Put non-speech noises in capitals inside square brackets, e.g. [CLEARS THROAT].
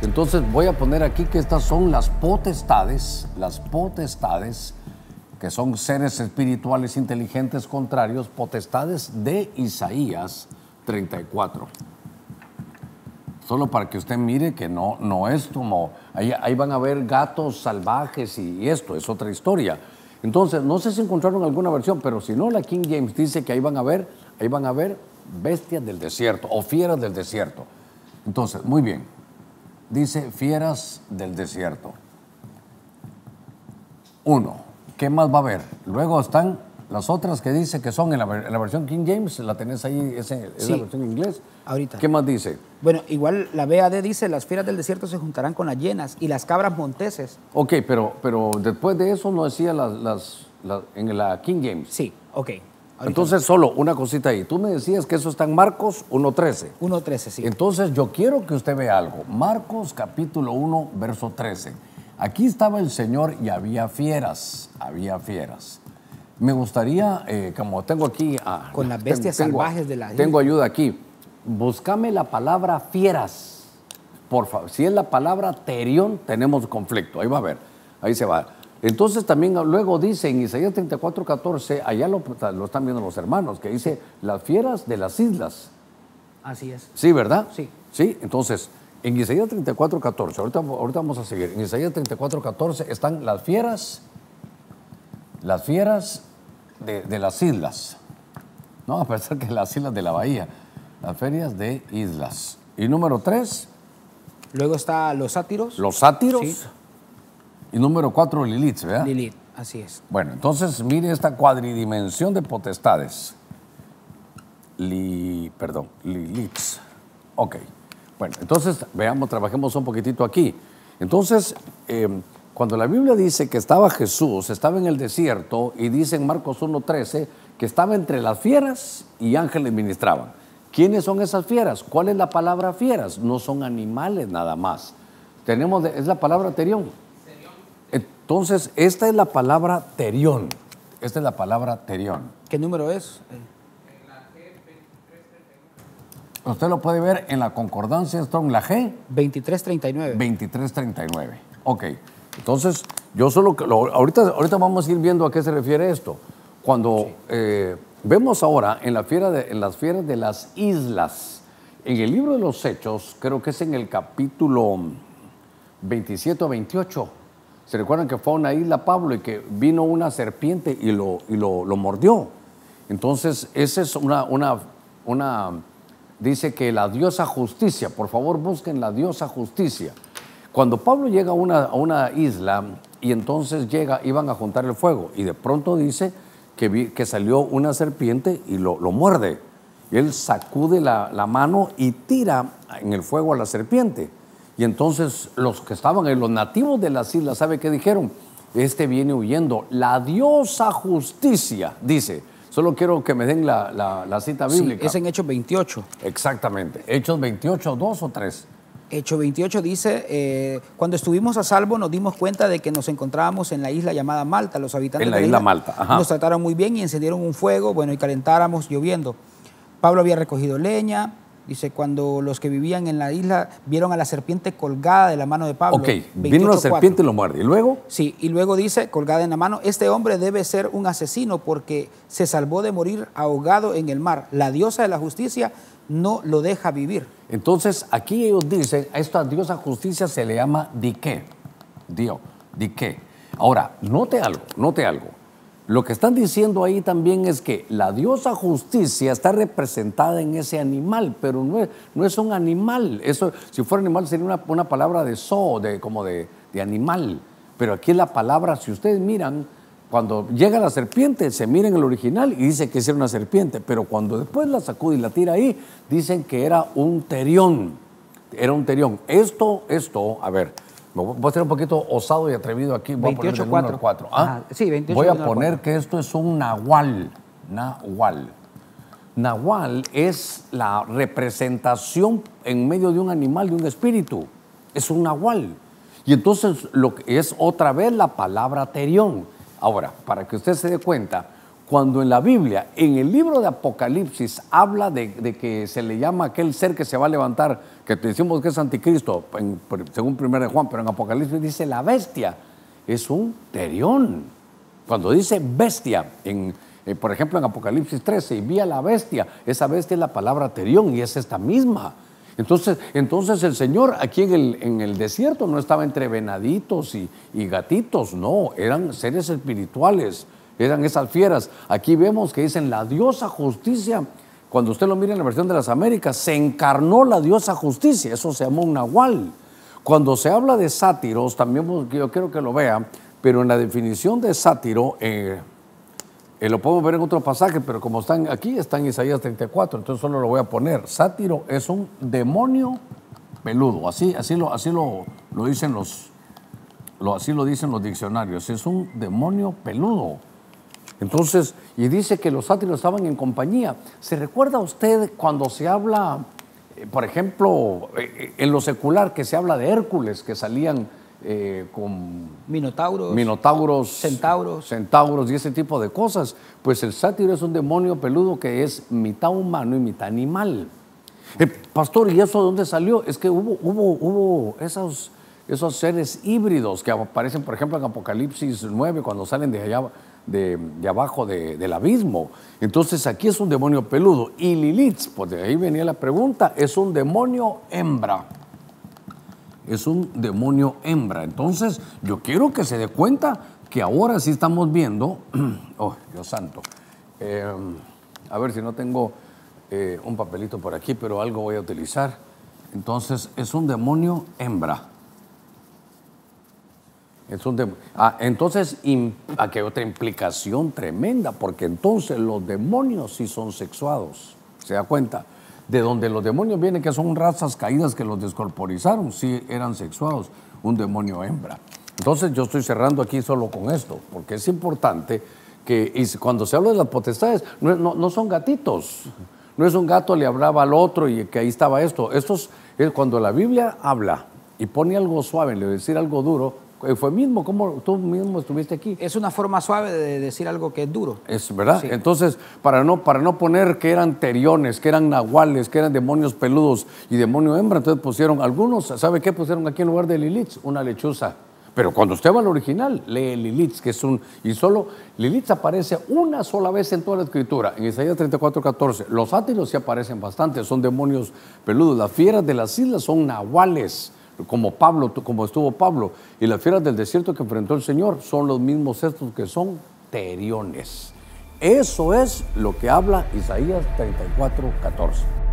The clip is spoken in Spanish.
Entonces voy a poner aquí que estas son las potestades, las potestades, que son seres espirituales inteligentes contrarios, potestades de Isaías 34. Solo para que usted mire que no, no es como, ahí, van a ver gatos salvajes y, esto, es otra historia. Entonces, no sé si encontraron alguna versión, pero si no, la King James dice que ahí van a ver, ahí van a ver bestias del desierto o fieras del desierto. Entonces, muy bien. Dice fieras del desierto. Uno, ¿qué más va a haber? Luego están las otras que dice que son en la, versión King James, la tenés ahí, es, es la versión en inglés. Ahorita. ¿Qué más dice? Bueno, igual la BAD dice, las fieras del desierto se juntarán con las llenas y las cabras monteses. Ok, pero, pero después de eso no decía las en la King James. Sí, ok. Entonces, solo una cosita ahí. Tú me decías que eso está en Marcos 1.13. 1.13, sí. Entonces, yo quiero que usted vea algo. Marcos capítulo 1, verso 13. Aquí estaba el Señor y había fieras, había fieras. Me gustaría, eh, como tengo aquí... Con las bestias salvajes de la... Tengo ayuda aquí. Búscame la palabra fieras. Por favor, si es la palabra terión, tenemos conflicto. Ahí va a ver, ahí se va. Entonces también luego dice en Isaías 34, 14, allá lo, están viendo los hermanos, que dice las fieras de las islas. Así es. Sí, ¿verdad? Sí. Sí, entonces en Isaías 34, 14, ahorita, ahorita vamos a seguir, en Isaías 34, 14 están las fieras, las fieras de, las islas. No, a pesar que las islas de la bahía, las ferias de islas. Y número tres. Luego está los sátiros. Los sátiros. Sí y número cuatro, Lilith, ¿verdad? Lilith, así es. Bueno, entonces mire esta cuadridimensión de potestades. Li, perdón, Lilith. Ok. Bueno, entonces veamos, trabajemos un poquitito aquí. Entonces, em, cuando la Biblia dice que estaba Jesús, estaba en el desierto y dice en Marcos 1.13 que estaba entre las fieras y ángeles ministraban. ¿Quiénes son esas fieras? ¿Cuál es la palabra fieras? No son animales nada más. Tenemos, es la palabra terión. Entonces, esta es la palabra terión. Esta es la palabra terión. ¿Qué número es? Usted lo puede ver en la concordancia Strong, la G. 2339. 2339. Ok. Entonces, yo solo. ahorita, ahorita vamos a ir viendo a qué se refiere esto. Cuando eh, vemos ahora en, en las fieras de las islas, en el libro de los Hechos, creo que es en el capítulo 27 o 28 ¿Se recuerdan que fue a una isla Pablo y que vino una serpiente y lo, y lo, mordió? Entonces, esa es una, una, una, dice que la diosa justicia, por favor busquen la diosa justicia. Cuando Pablo llega a una, isla y entonces llega, iban a juntar el fuego y de pronto dice que, que salió una serpiente y lo, muerde. Y él sacude la mano y tira en el fuego a la serpiente. Y entonces los que estaban en los nativos de las islas, ¿sabe qué dijeron? Este viene huyendo. La diosa justicia, dice. Solo quiero que me den la, cita bíblica. Sí, es en Hechos 28. Exactamente. Hechos 28, 2 o 3. Hecho 28 dice, eh, cuando estuvimos a salvo nos dimos cuenta de que nos encontrábamos en la isla llamada Malta, los habitantes la de la isla, Malta. nos trataron muy bien y encendieron un fuego, bueno, y calentáramos lloviendo. Pablo había recogido leña, Dice, cuando los que vivían en la isla vieron a la serpiente colgada de la mano de Pablo. Ok, vino la serpiente y lo muerde. ¿Y luego? Sí, y luego dice, colgada en la mano, este hombre debe ser un asesino porque se salvó de morir ahogado en el mar. La diosa de la justicia no lo deja vivir. Entonces, aquí ellos dicen, a esta diosa justicia se le llama Dique. Dio, Dique. Ahora, note algo, note algo. Lo que están diciendo ahí también es que la diosa justicia está representada en ese animal, pero no es, no es un animal. Eso, si fuera animal sería una, una palabra de zoo, de, como de, animal. Pero aquí la palabra, si ustedes miran, cuando llega la serpiente, se mira en el original y dice que es una serpiente, pero cuando después la sacude y la tira ahí, dicen que era un terión. Era un terión. Esto, esto, a ver, Voy a ser un poquito osado y atrevido aquí. Voy a poner ¿Ah? sí, Voy a poner que esto es un nahual. Nahual. Nahual es la representación en medio de un animal, de un espíritu. Es un nahual. Y entonces lo que es otra vez la palabra terión. Ahora, para que usted se dé cuenta, cuando en la Biblia, en el libro de Apocalipsis, habla de, que se le llama aquel ser que se va a levantar, que decimos que es anticristo, según 1 Juan, pero en Apocalipsis dice la bestia, es un terión. Cuando dice bestia, eh, por ejemplo en Apocalipsis 13, y vía la bestia, esa bestia es la palabra terión y es esta misma. Entonces, entonces el Señor aquí en el, desierto no estaba entre venaditos y gatitos, no, eran seres espirituales eran esas fieras. Aquí vemos que dicen la diosa justicia. Cuando usted lo mira en la versión de las Américas, se encarnó la diosa justicia, eso se llamó un nahual. Cuando se habla de sátiros, también yo quiero que lo vea, pero en la definición de sátiro, eh, eh, lo podemos ver en otro pasaje, pero como están aquí, están en Isaías 34, entonces solo lo voy a poner. Sátiro es un demonio peludo, así, así, lo, así lo, lo dicen los, lo, así lo dicen los diccionarios, es un demonio peludo. Entonces, y dice que los sátiros estaban en compañía. ¿Se recuerda usted cuando se habla, eh, por ejemplo, eh, eh, en lo secular, que se habla de Hércules, que salían con minotauros, minotauros, centauros, centauros y ese tipo de cosas. Pues el sátiro es un demonio peludo que es mitad humano y mitad animal. pastor, ¿y eso de dónde salió? Es que hubo, hubo, hubo esos, esos seres híbridos que aparecen, por ejemplo, en Apocalipsis 9, cuando salen de allá de, abajo del abismo. Entonces aquí es un demonio peludo. Y Lilith, pues de ahí venía la pregunta, es un demonio hembra. Es un demonio hembra. Entonces yo quiero que se dé cuenta que ahora sí estamos viendo, [CLEARS THROAT] oh Dios santo, eh, a ver si no tengo eh, un papelito por aquí, pero algo voy a utilizar. Entonces es un demonio hembra. Ah, entonces, aquí ah, hay otra implicación tremenda, porque entonces los demonios sí son sexuados. ¿Se da cuenta? De donde los demonios vienen, que son razas caídas que los descorporizaron, sí eran sexuados. Un demonio hembra. Entonces, yo estoy cerrando aquí solo con esto, porque es importante que y cuando se habla de las potestades, no, son gatitos. No es un gato le hablaba al otro y que ahí estaba esto. Esto eh, cuando la Biblia habla y pone algo suave, le decir algo duro, eh, fue mismo, como tú mismo estuviste aquí. Es una forma suave de decir algo que es duro. Es verdad. Entonces, para no, para no poner que eran teriones, que eran nahuales, que eran demonios peludos y demonio hembra, entonces pusieron, algunos, ¿sabe qué pusieron aquí en lugar de Lilith? Una lechuza. Pero cuando usted va al original, lee Lilith, que es un. Y solo Lilith aparece una sola vez en toda la escritura, en Isaías 34, 14. Los átilos sí aparecen bastante, son demonios peludos. Las fieras de las islas son nahuales como Pablo, como estuvo Pablo, y las fieras del desierto que enfrentó el Señor son los mismos estos que son teriones. Eso es lo que habla Isaías 34, 14.